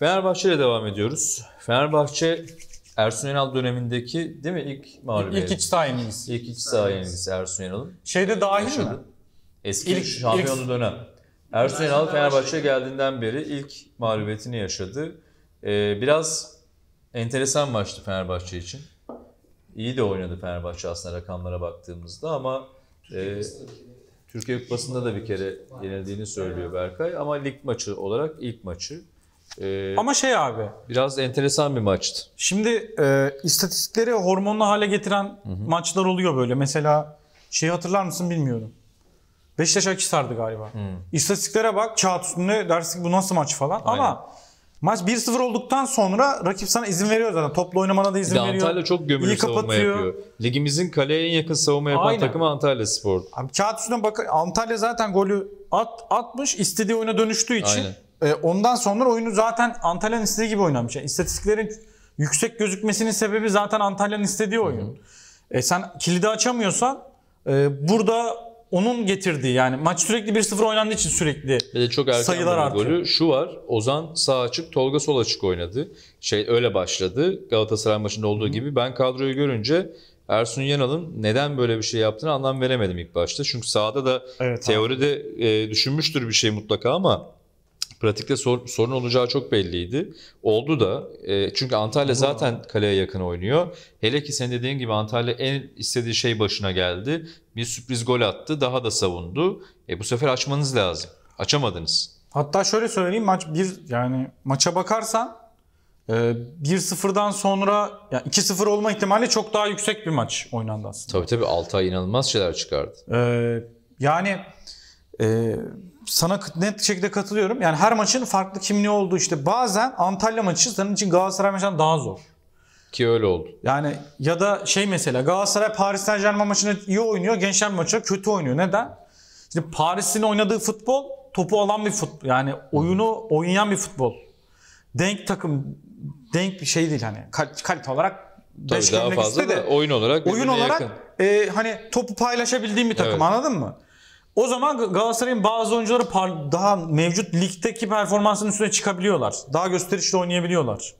Fenerbahçe ile devam ediyoruz. Fenerbahçe Ersun Yanal dönemindeki değil mi ilk mağlubiyet? İlk iç saha yenilgisi. İlk iç saha yenilgisi Ersun Yanal'ın. Şeyde dahil mi? Eski ilk, şampiyonlu ilk... dönem. Ersun Yanal Fenerbahçe geldiğinden beri ilk mağlubiyetini yaşadı. Ee, biraz enteresan maçtı Fenerbahçe için. İyi de oynadı Fenerbahçe aslında rakamlara baktığımızda ama e, Türkiye Kupası'nda da bir kere yenildiğini söylüyor Berkay ama lig maçı olarak ilk maçı. Ee, Ama şey abi. Biraz enteresan bir maçtı. Şimdi e, istatistikleri hormonlu hale getiren hı hı. maçlar oluyor böyle. Mesela şeyi hatırlar mısın bilmiyorum. Beşiktaş Akisar'dı galiba. Hı. İstatistiklere bak kağıt üstünde dersin bu nasıl maç falan. Aynen. Ama maç 1-0 olduktan sonra rakip sana izin veriyor zaten. Toplu oynamana da izin bir veriyor. Antalya çok gömülü savunma yapıyor. Ligimizin kaleye en yakın savunma yapan Aynen. takımı Antalya Spor. Abi, kağıt üstüne bak Antalya zaten golü at, atmış istediği oyuna dönüştüğü için Aynen e, ondan sonra oyunu zaten Antalya'nın istediği gibi oynamış. Yani istatistiklerin yüksek gözükmesinin sebebi zaten Antalya'nın istediği oyun. E, sen kilidi açamıyorsan e, burada onun getirdiği yani maç sürekli 1-0 oynandığı için sürekli Ve çok erken sayılar artıyor. Golü. Şu var Ozan sağ açık Tolga sol açık oynadı. Şey öyle başladı Galatasaray maçında olduğu Hı. gibi. Ben kadroyu görünce Ersun Yanal'ın neden böyle bir şey yaptığını anlam veremedim ilk başta. Çünkü sahada da evet, teoride e, düşünmüştür bir şey mutlaka ama pratikte sor, sorun olacağı çok belliydi. Oldu da e, çünkü Antalya zaten kaleye yakın oynuyor. Hele ki sen dediğin gibi Antalya en istediği şey başına geldi. Bir sürpriz gol attı daha da savundu. E, bu sefer açmanız lazım. Açamadınız. Hatta şöyle söyleyeyim maç bir yani maça bakarsan e, 1-0'dan sonra yani 2-0 olma ihtimali çok daha yüksek bir maç oynandı aslında. Tabii tabii Altay inanılmaz şeyler çıkardı. E, yani e, sana net şekilde katılıyorum. Yani her maçın farklı kimliği olduğu işte bazen Antalya maçı senin için Galatasaray maçından daha zor. Ki öyle oldu. Yani ya da şey mesela Galatasaray Paris Saint Germain maçını iyi oynuyor. Gençler maçı kötü oynuyor. Neden? Şimdi Paris'in oynadığı futbol topu alan bir futbol. Yani oyunu oynayan bir futbol. Denk takım denk bir şey değil hani kal kalite olarak Tabii daha fazla da, de, oyun olarak oyun olarak yakın. E, hani topu paylaşabildiğim bir takım evet. anladın mı? O zaman Galatasaray'ın bazı oyuncuları daha mevcut ligdeki performansının üstüne çıkabiliyorlar. Daha gösterişli oynayabiliyorlar.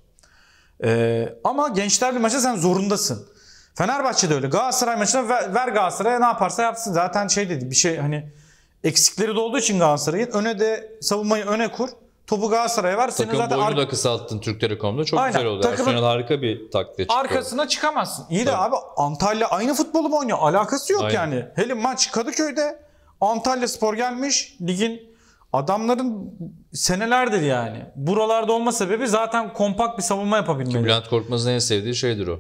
Ee, ama gençler bir maça sen zorundasın. Fenerbahçe de öyle. Galatasaray maçına ver, ver Galatasaray'a ne yaparsa yapsın. Zaten şey dedi bir şey hani eksikleri de olduğu için Galatasaray'ın öne de savunmayı öne kur. Topu Galatasaray'a ver. Takım zaten boyunu da kısalttın Türk Telekom'da. Çok Aynen. güzel oldu. Takımın Arsenal harika bir taktiğe çıktı. Arkasına çıkamazsın. İyi de abi Antalya aynı futbolu mu oynuyor? Alakası yok Aynen. yani. Hele maç Kadıköy'de Antalya Spor gelmiş ligin adamların senelerdir yani. Buralarda olma sebebi zaten kompakt bir savunma yapabilmeleri. Ki Bülent Korkmaz'ın en sevdiği şeydir o.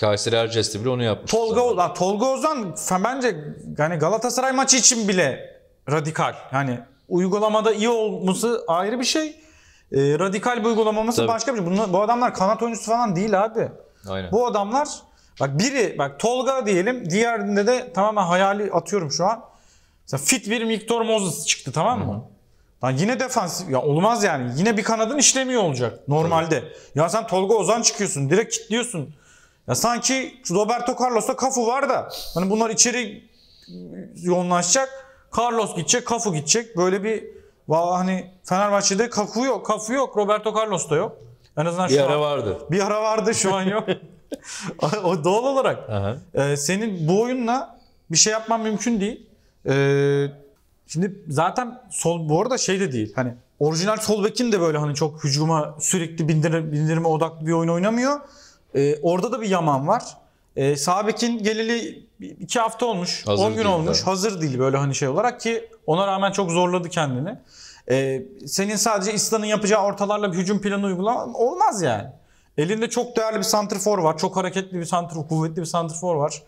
Kayseri Erciyes'te bile onu yapmış. Tolga, la, Tolga Ozan bence yani Galatasaray maçı için bile radikal. Yani uygulamada iyi olması ayrı bir şey. E, radikal bir uygulamaması Tabii. başka bir şey. Bunlar, bu adamlar kanat oyuncusu falan değil abi. Aynen. Bu adamlar bak biri bak Tolga diyelim diğerinde de tamamen hayali atıyorum şu an. Mesela fit bir Victor Moses çıktı tamam mı? Hı-hı. Lan yine defans ya olmaz yani. Yine bir kanadın işlemiyor olacak normalde. Tabii. Ya sen Tolga Ozan çıkıyorsun, direkt kilitliyorsun. Ya sanki Roberto Carlos'ta kafu var da hani bunlar içeri yoğunlaşacak. Carlos gidecek, kafu gidecek. Böyle bir hani Fenerbahçe'de kafu yok, kafu yok. Roberto Carlos da yok. En azından bir şu ara an, vardı. Bir ara vardı şu an yok. o doğal olarak. E, senin bu oyunla bir şey yapman mümkün değil. Ee, şimdi zaten sol bu arada şey de değil. Hani orijinal sol bekin de böyle hani çok hücuma sürekli bindirme, bindirme odaklı bir oyun oynamıyor. Ee, orada da bir yaman var. Ee, sağ bekin geleli 2 hafta olmuş. Hazır 10 gün değil, olmuş. Tabii. Hazır değil böyle hani şey olarak ki ona rağmen çok zorladı kendini. Ee, senin sadece İslan'ın yapacağı ortalarla bir hücum planı uygulaman olmaz yani. Elinde çok değerli bir santrfor var. Çok hareketli bir santrfor, kuvvetli bir santrfor var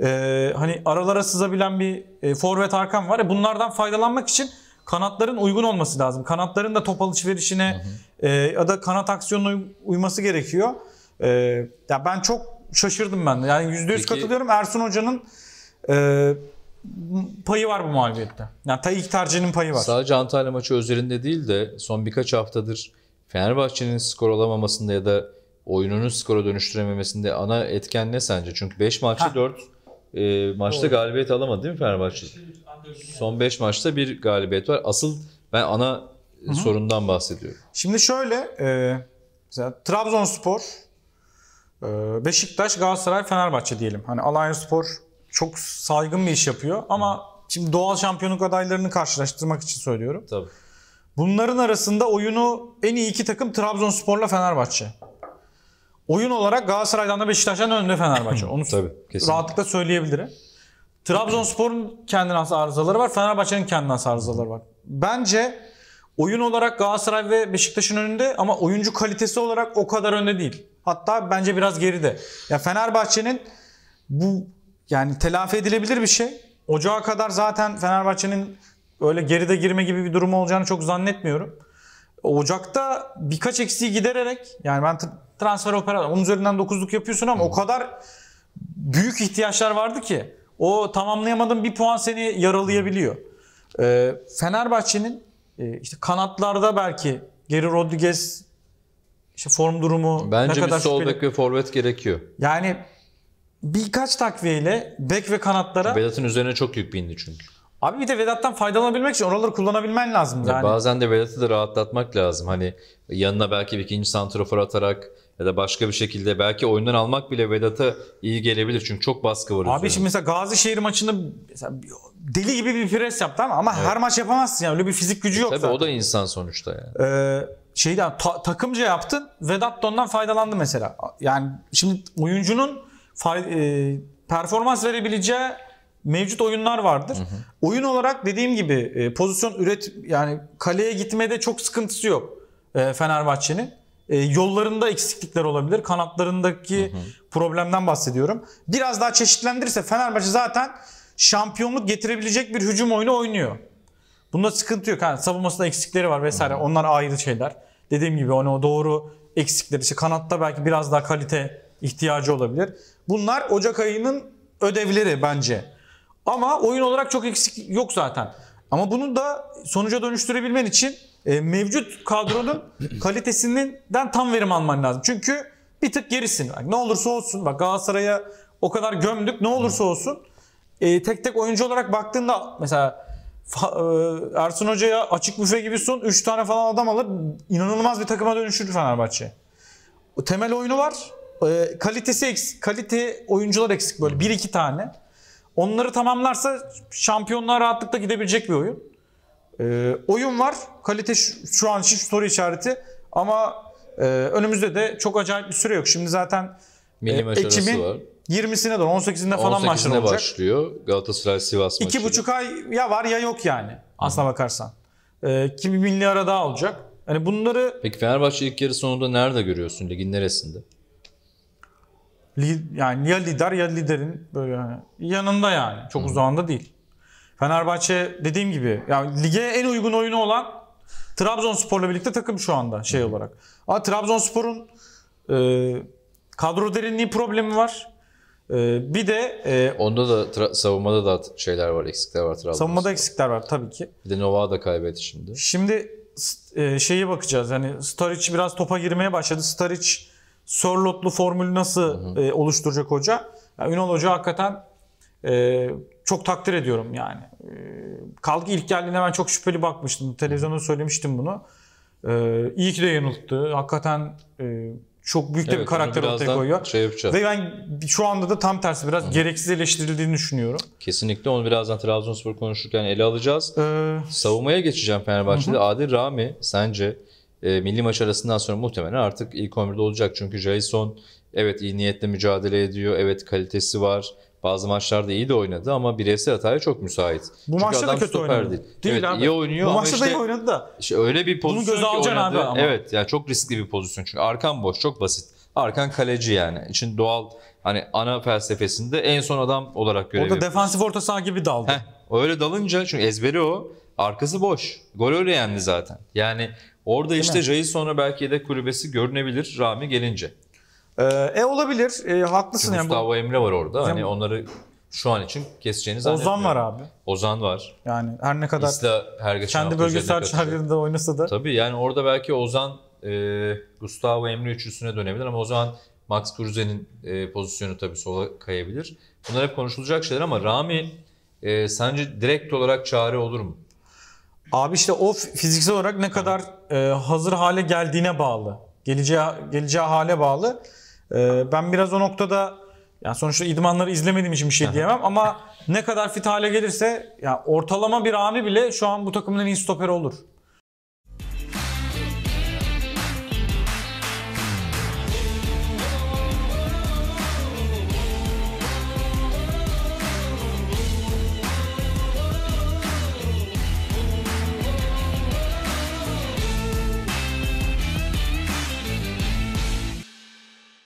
e, hani aralara sızabilen bir e, forvet arkam var. E, bunlardan faydalanmak için kanatların uygun olması lazım. Kanatların da top alışverişine hı E, ya da kanat aksiyonuna uyması gerekiyor. E, ya ben çok şaşırdım ben. Yani %100 Peki. katılıyorum. Ersun Hoca'nın e, payı var bu mağlubiyette. Yani ta ilk tercihinin payı var. Sadece Antalya maçı özelinde değil de son birkaç haftadır Fenerbahçe'nin skor alamamasında ya da oyununu skora dönüştürememesinde ana etken ne sence? Çünkü 5 maçta 4 e, maçta Doğru. galibiyet alamadı değil mi Fenerbahçe? Son 5 maçta bir galibiyet var. Asıl ben ana Hı-hı. sorundan bahsediyorum. Şimdi şöyle e, mesela Trabzonspor, e, Beşiktaş, Galatasaray, Fenerbahçe diyelim. Hani Alanya Spor çok saygın bir iş yapıyor ama Hı-hı. şimdi doğal şampiyonluk adaylarını karşılaştırmak için söylüyorum. Tabii. Bunların arasında oyunu en iyi iki takım Trabzonspor'la Fenerbahçe. Oyun olarak Galatasaray'dan da Beşiktaş'tan önde Fenerbahçe. Onu Tabii, rahatlıkla söyleyebilirim. Trabzonspor'un kendine has arızaları var. Fenerbahçe'nin kendine has arızaları var. Bence oyun olarak Galatasaray ve Beşiktaş'ın önünde ama oyuncu kalitesi olarak o kadar önde değil. Hatta bence biraz geride. Ya Fenerbahçe'nin bu yani telafi edilebilir bir şey. Ocağa kadar zaten Fenerbahçe'nin öyle geride girme gibi bir durum olacağını çok zannetmiyorum. Ocak'ta birkaç eksiği gidererek yani ben transfer operasyon. Onun üzerinden 9'luk yapıyorsun ama Hı. o kadar büyük ihtiyaçlar vardı ki o tamamlayamadığın bir puan seni yaralayabiliyor. E, Fenerbahçe'nin e, işte kanatlarda belki Geri Rodriguez işte form durumu Bence ne kadar bir sol bek ve forvet gerekiyor. Yani birkaç takviyeyle bek ve kanatlara Vedat'ın üzerine çok yük bindi çünkü. Abi bir de Vedat'tan faydalanabilmek için oraları kullanabilmen lazım. Ya Bazen de Vedat'ı da rahatlatmak lazım. Hani yanına belki bir ikinci santrafor atarak ya da başka bir şekilde belki oyundan almak bile Vedat'a iyi gelebilir. Çünkü çok baskı var. Abi üzerine. şimdi mesela Gazişehir maçında mesela deli gibi bir pres yaptı ama, ama evet. her maç yapamazsın yani öyle bir fizik gücü e yok. Tabii zaten. o da insan sonuçta yani. Ee, şeyden ta, takımca yaptın Vedat da ondan faydalandı mesela. Yani şimdi oyuncunun fay, e, performans verebileceği mevcut oyunlar vardır. Hı hı. Oyun olarak dediğim gibi e, pozisyon üret yani kaleye gitmede çok sıkıntısı yok e, Fenerbahçe'nin. E, yollarında eksiklikler olabilir. Kanatlarındaki hı hı. problemden bahsediyorum. Biraz daha çeşitlendirirse Fenerbahçe zaten şampiyonluk getirebilecek bir hücum oyunu oynuyor. Bunda sıkıntı yok. Yani savunmasında eksikleri var vesaire. Hı hı. Onlar ayrı şeyler. Dediğim gibi hani onu doğru eksikleri. İşte kanatta belki biraz daha kalite ihtiyacı olabilir. Bunlar Ocak ayının ödevleri bence. Ama oyun olarak çok eksik yok zaten. Ama bunu da sonuca dönüştürebilmen için e, mevcut kadronun kalitesinden tam verim alman lazım. Çünkü bir tık gerisin. ne olursa olsun bak Galatasaray'a o kadar gömdük ne olursa olsun. E, tek tek oyuncu olarak baktığında mesela e, Ersun Hoca'ya açık büfe gibi son 3 tane falan adam alır. inanılmaz bir takıma dönüşür Fenerbahçe. O temel oyunu var. E, kalitesi eksik. Kalite oyuncular eksik böyle. 1-2 tane. Onları tamamlarsa şampiyonluğa rahatlıkla gidebilecek bir oyun. E, oyun var. Kalite şu, an hiç soru işareti. Ama e, önümüzde de çok acayip bir süre yok. Şimdi zaten e, Ekim'in 20'sine doğru 18'inde falan 18'inde maçlar olacak. başlıyor Galatasaray Sivas maçı. 2,5 ay ya var ya yok yani Hı. aslına bakarsan. E, ee, kimi milli arada olacak. Hani bunları Peki Fenerbahçe ilk yarı sonunda nerede görüyorsun ligin neresinde? Li, yani ya lider ya liderin böyle yani yanında yani çok Hı. uzağında değil. Fenerbahçe dediğim gibi yani lige en uygun oyunu olan Trabzonspor'la birlikte takım şu anda şey olarak. Ama Trabzonspor'un e, kadro derinliği problemi var. E, bir de e, onda da tra- savunmada da şeyler var, eksikler var Trabzonspor'da. Savunmada eksikler var tabii ki. Bir de Nova da kaybetti şimdi. Şimdi e, şeye bakacağız. Yani Staric biraz topa girmeye başladı. Staric Sörlotlu formülü nasıl hı hı. E, oluşturacak hoca? Yani Ünal Hoca hakikaten e, çok takdir ediyorum yani. E, ee, kalk ilk geldiğinde ben çok şüpheli bakmıştım. Televizyonda söylemiştim bunu. E, iyi ki de yanılttı. Hakikaten e, çok büyük de evet, bir karakter ortaya koyuyor. Şey Ve ben şu anda da tam tersi biraz Hı. gereksiz eleştirildiğini düşünüyorum. Kesinlikle onu birazdan Trabzonspor konuşurken ele alacağız. Ee... Savunmaya geçeceğim Fenerbahçe'de. Adil Rami sence e, milli maç arasından sonra muhtemelen artık ilk 11'de olacak. Çünkü Jason evet iyi niyetle mücadele ediyor. Evet kalitesi var. Bazı maçlarda iyi de oynadı ama bireysel hataya çok müsait. Bu Çünkü maçta da kötü oynadı. Değil, değil evet, abi. iyi oynuyor Bu ama maçta işte, da iyi oynadı da. Işte öyle bir pozisyon Bunu göze alacaksın oynadı. abi ama. Evet yani çok riskli bir pozisyon. Çünkü arkan boş çok basit. Arkan kaleci yani. için doğal hani ana felsefesinde en son adam olarak görev Orada defansif orta saha gibi daldı. Heh, öyle dalınca çünkü ezberi o. Arkası boş. Gol öyle yendi zaten. Yani orada Değil işte Jail sonra belki de kulübesi görünebilir Rami gelince. Ee, e olabilir. E, haklısın Çünkü yani. Mustafa bu... Emre var orada. Hani Cem... onları şu an için keseceğini zannetmiyorum. Ozan var abi. Ozan var. Yani her ne kadar İsla her kendi bölgesel çarlarında oynasa da. Tabii yani orada belki Ozan e, Gustavo Emre üçlüsüne dönebilir ama Ozan Max Kruse'nin e, pozisyonu tabii sola kayabilir. Bunlar hep konuşulacak şeyler ama Rami e, sence direkt olarak çare olur mu? Abi işte o fiziksel olarak ne kadar e, hazır hale geldiğine bağlı. Geleceği geleceği hale bağlı. Ee, ben biraz o noktada yani sonuçta idmanları izlemediğim için bir şey diyemem ama ne kadar fit hale gelirse ya ortalama bir abi bile şu an bu takımın en iyi stoperi olur.